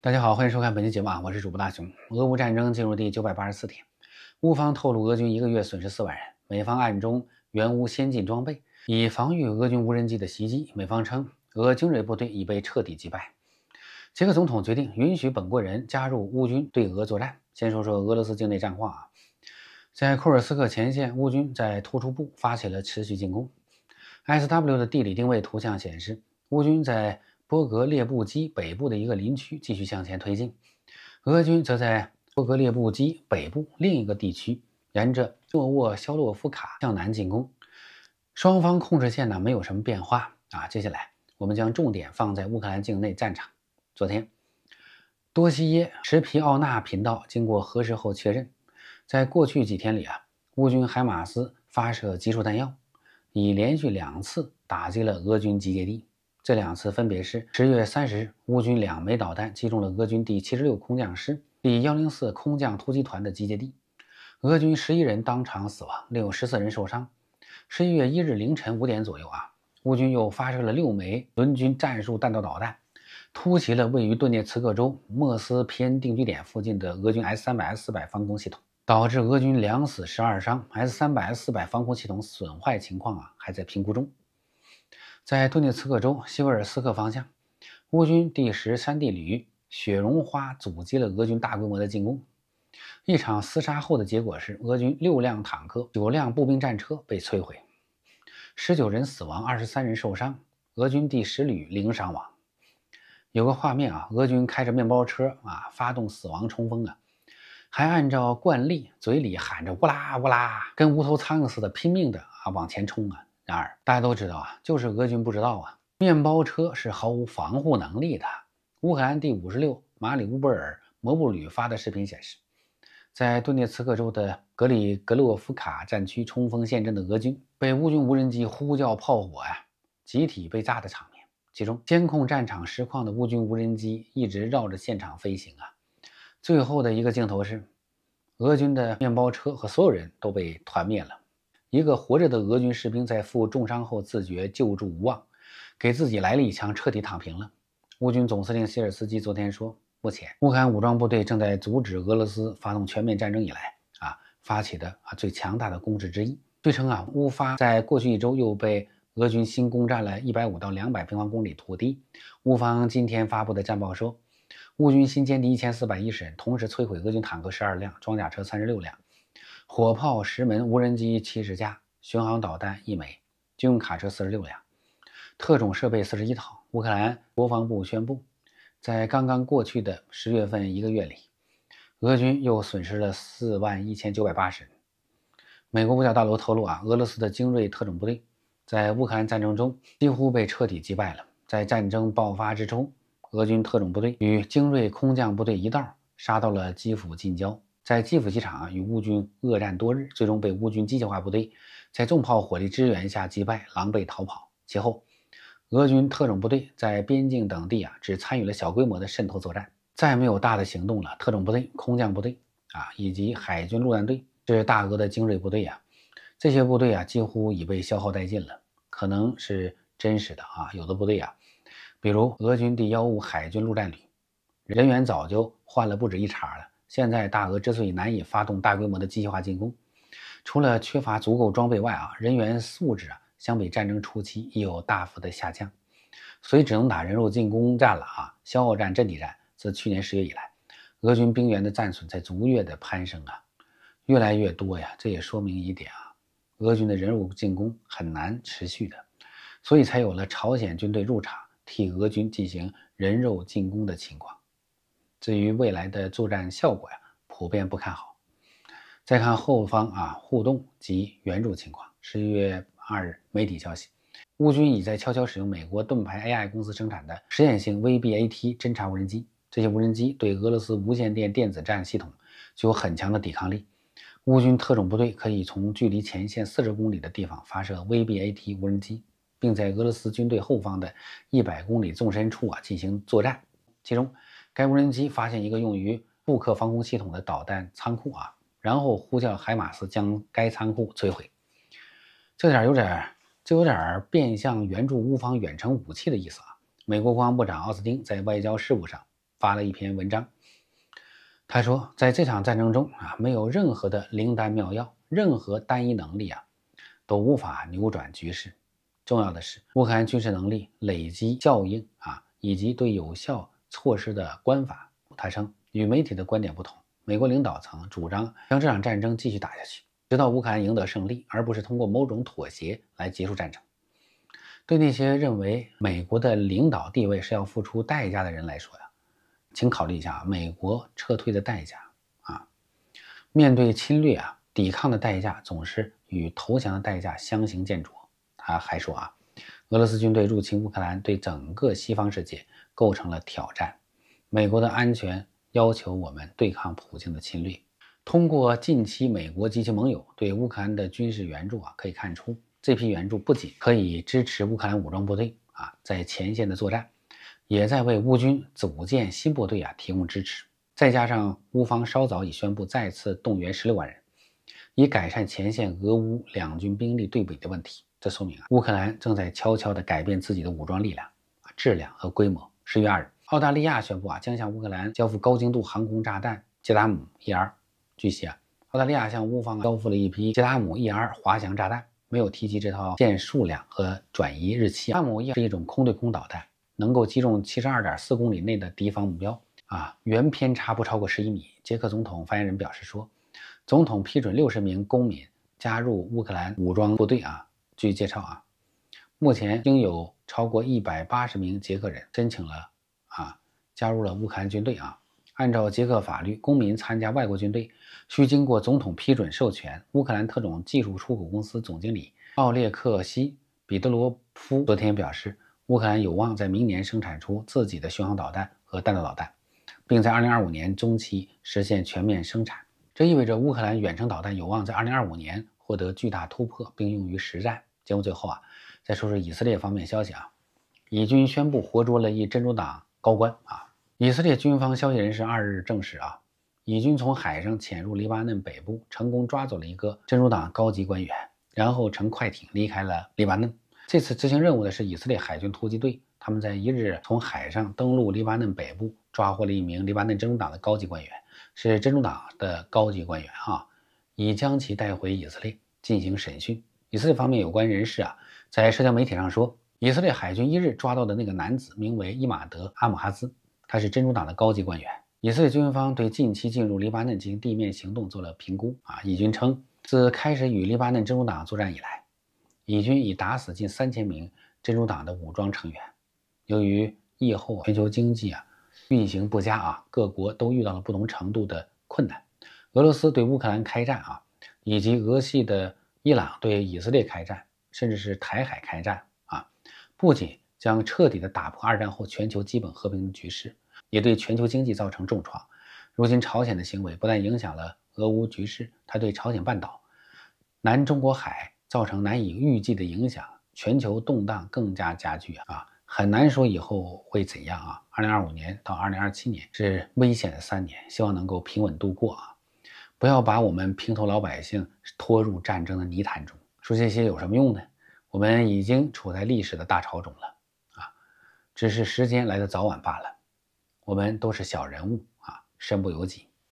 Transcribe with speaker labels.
Speaker 1: 大家好，欢迎收看本期节目啊！我是主播大熊。俄乌战争进入第九百八十四天，乌方透露俄军一个月损失四万人，美方暗中援乌先进装备，以防御俄军无人机的袭击。美方称，俄精锐部队已被彻底击败。捷克总统决定允许本国人加入乌军对俄作战。先说说俄罗斯境内战况啊，在库尔斯克前线，乌军在突出部发起了持续进攻。S W 的地理定位图像显示，乌军在。波格列布基北部的一个林区继续向前推进，俄军则在波格列布基北部另一个地区，沿着诺沃肖洛夫卡向南进攻。双方控制线呢没有什么变化啊。接下来我们将重点放在乌克兰境内战场。昨天，多西耶什皮奥纳频道经过核实后确认，在过去几天里啊，乌军海马斯发射集束弹药，已连续两次打击了俄军集结地。这两次分别是：十月三十日，乌军两枚导弹击中了俄军第七十六空降师第幺零四空降突击团的集结地，俄军十一人当场死亡，另有十四人受伤。十一月一日凌晨五点左右啊，乌军又发射了六枚轮军战术弹道导弹，突袭了位于顿涅茨克州莫斯皮恩定居点附近的俄军 S 三百 S 四百防空系统，导致俄军两死十二伤。S 三百 S 四百防空系统损坏情况啊，还在评估中。在顿涅茨克州西维尔斯克方向，乌军第十三旅“雪绒花”阻击了俄军大规模的进攻。一场厮杀后的结果是，俄军六辆坦克、九辆步兵战车被摧毁，十九人死亡，二十三人受伤。俄军第十旅零伤亡。有个画面啊，俄军开着面包车啊，发动死亡冲锋啊，还按照惯例嘴里喊着“乌拉乌拉”，跟无头苍蝇似的拼命的啊往前冲啊。然而，大家都知道啊，就是俄军不知道啊。面包车是毫无防护能力的。乌克兰第五十六马里乌波尔摩布旅发的视频显示，在顿涅茨克州的格里格洛夫卡战区冲锋陷阵的俄军，被乌军无人机呼叫炮火啊，集体被炸的场面。其中，监控战场实况的乌军无人机一直绕着现场飞行啊。最后的一个镜头是，俄军的面包车和所有人都被团灭了。一个活着的俄军士兵在负重伤后自觉救助无望，给自己来了一枪，彻底躺平了。乌军总司令希尔斯基昨天说，目前乌克兰武装部队正在阻止俄罗斯发动全面战争以来啊发起的啊最强大的攻势之一。据称啊，乌方在过去一周又被俄军新攻占了一百五到两百平方公里土地。乌方今天发布的战报说，乌军新歼敌一千四百一十人，同时摧毁俄军坦克十二辆、装甲车三十六辆。火炮十门，无人机七十架，巡航导弹一枚，军用卡车四十六辆，特种设备四十一套。乌克兰国防部宣布，在刚刚过去的十月份一个月里，俄军又损失了四万一千九百八十人。美国五角大楼透露啊，俄罗斯的精锐特种部队在乌克兰战争中几乎被彻底击败了。在战争爆发之初，俄军特种部队与精锐空降部队一道杀到了基辅近郊。在基辅机场与乌军恶战多日，最终被乌军机械化部队在重炮火力支援下击败，狼狈逃跑。其后，俄军特种部队在边境等地啊，只参与了小规模的渗透作战，再没有大的行动了。特种部队、空降部队啊，以及海军陆战队，这是大俄的精锐部队啊，这些部队啊，几乎已被消耗殆尽了。可能是真实的啊，有的部队啊，比如俄军第幺五海军陆战旅，人员早就换了不止一茬了。现在大俄之所以难以发动大规模的机械化进攻，除了缺乏足够装备外啊，人员素质啊相比战争初期已有大幅的下降，所以只能打人肉进攻战了啊，消耗战、阵地战。自去年十月以来，俄军兵员的战损在逐月的攀升啊，越来越多呀。这也说明一点啊，俄军的人肉进攻很难持续的，所以才有了朝鲜军队入场替俄军进行人肉进攻的情况。至于未来的作战效果呀，普遍不看好。再看后方啊，互动及援助情况。十一月二日，媒体消息，乌军已在悄悄使用美国盾牌 AI 公司生产的实验性 VbAT 侦察无人机。这些无人机对俄罗斯无线电电子战系统具有很强的抵抗力。乌军特种部队可以从距离前线四十公里的地方发射 VbAT 无人机，并在俄罗斯军队后方的一百公里纵深处啊进行作战，其中。该无人机发现一个用于布克防空系统的导弹仓库啊，然后呼叫海马斯将该仓库摧毁。这点儿有点儿就有点儿变相援助乌方远程武器的意思啊。美国国防部长奥斯汀在外交事务上发了一篇文章，他说，在这场战争中啊，没有任何的灵丹妙药，任何单一能力啊都无法扭转局势。重要的是，乌克兰军事能力累积效应啊，以及对有效。措施的官法，他称与媒体的观点不同，美国领导层主张将这场战争继续打下去，直到乌克兰赢得胜利，而不是通过某种妥协来结束战争。对那些认为美国的领导地位是要付出代价的人来说呀，请考虑一下啊，美国撤退的代价啊，面对侵略啊，抵抗的代价总是与投降的代价相形见绌。他还说啊，俄罗斯军队入侵乌克兰，对整个西方世界。构成了挑战。美国的安全要求我们对抗普京的侵略。通过近期美国及其盟友对乌克兰的军事援助啊，可以看出，这批援助不仅可以支持乌克兰武装部队啊在前线的作战，也在为乌军组建新部队啊提供支持。再加上乌方稍早已宣布再次动员十六万人，以改善前线俄乌两军兵力对比的问题。这说明啊，乌克兰正在悄悄地改变自己的武装力量啊质量和规模。十月二日，澳大利亚宣布啊，将向乌克兰交付高精度航空炸弹“杰达姆 ER”。据悉啊，澳大利亚向乌方交付了一批“杰达姆 ER” 滑翔炸弹，没有提及这套舰数量和转移日期。“杰达姆 ER” 是一种空对空导弹，能够击中七十二点四公里内的敌方目标啊，原偏差不超过十一米。捷克总统发言人表示说，总统批准六十名公民加入乌克兰武装部队啊。据介绍啊。目前，应有超过一百八十名捷克人申请了，啊，加入了乌克兰军队啊。按照捷克法律，公民参加外国军队需经过总统批准授权。乌克兰特种技术出口公司总经理奥列克西·彼得罗夫昨天表示，乌克兰有望在明年生产出自己的巡航导弹和弹道导弹，并在二零二五年中期实现全面生产。这意味着乌克兰远程导弹有望在二零二五年获得巨大突破，并用于实战。节目最后啊。再说说以色列方面消息啊，以军宣布活捉了一珍珠党高官啊！以色列军方消息人士二日证实啊，以军从海上潜入黎巴嫩北部，成功抓走了一个珍珠党高级官员，然后乘快艇离开了黎巴嫩。这次执行任务的是以色列海军突击队，他们在一日从海上登陆黎巴嫩北部，抓获了一名黎巴嫩珍珠党的高级官员，是珍珠党的高级官员啊，已将其带回以色列进行审讯。以色列方面有关人士啊。在社交媒体上说，以色列海军一日抓到的那个男子名为伊马德·阿姆哈兹，他是真主党的高级官员。以色列军方对近期进入黎巴嫩进行地面行动做了评估啊，以军称，自开始与黎巴嫩真主党作战以来，以军已打死近三千名真主党的武装成员。由于疫后全球经济啊运行不佳啊，各国都遇到了不同程度的困难。俄罗斯对乌克兰开战啊，以及俄系的伊朗对以色列开战。甚至是台海开战啊，不仅将彻底的打破二战后全球基本和平的局势，也对全球经济造成重创。如今朝鲜的行为不但影响了俄乌局势，它对朝鲜半岛、南中国海造成难以预计的影响，全球动荡更加加剧啊！很难说以后会怎样啊！二零二五年到二零二七年是危险的三年，希望能够平稳度过啊！不要把我们平头老百姓拖入战争的泥潭中。说这些有什么用呢？我们已经处在历史的大潮中了，啊，只是时间来的早晚罢了。我们都是小人物啊，身不由己。